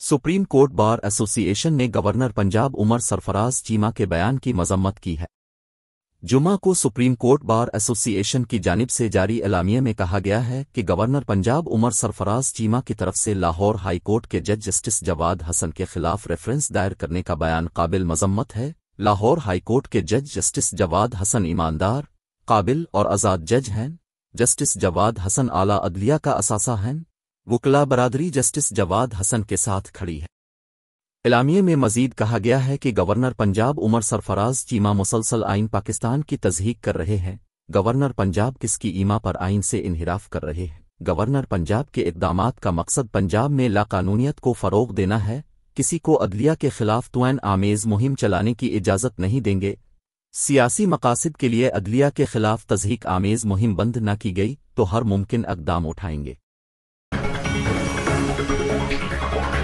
supreme Court Bar Association ने governor Punjab Umar Sarfraz Cheema के बयान की मजम्मत की है जुमा को सुप्रीम कोर्ट बार एसोसिएशन की जानिब से जारी एलामिया में कहा गया है कि गवर्नर पंजाब उमर सरफराज चीमा की तरफ से लाहौर हाई कोर्ट के जज जस्टिस जवाद हसन के खिलाफ रेफरेंस दायर करने का बयान काबिल मजम्मत है लाहौर हाई कोर्ट के जज जस्टिस जवाद हसन ईमानदार काबिल और आज़ाद जज हैं जस्टिस जवाद हसन आला अदलिया का असासा हैं वकला बरादरी जस्टिस जवाद हसन के साथ खड़ी है इलामिये में मजीद कहा गया है कि गवर्नर पंजाब उमर सरफराज चीमा मुसलसल आइन पाकिस्तान की तजहीक कर रहे हैं गवर्नर पंजाब किसकी ईमा पर आइन से इनहराफ कर रहे हैं गवर्नर पंजाब के इकदाम का मकसद पंजाब में लाकानूनीत को फ़रोग देना है किसी को अदलिया के खिलाफ तुन आमेज मुहिम चलाने की इजाज़त नहीं देंगे सियासी मकासद के लिए अदलिया के खिलाफ तजहीक आमेज मुहिम बंद न की गई तो हर मुमकिन इक़दाम उठाएंगे で囲ま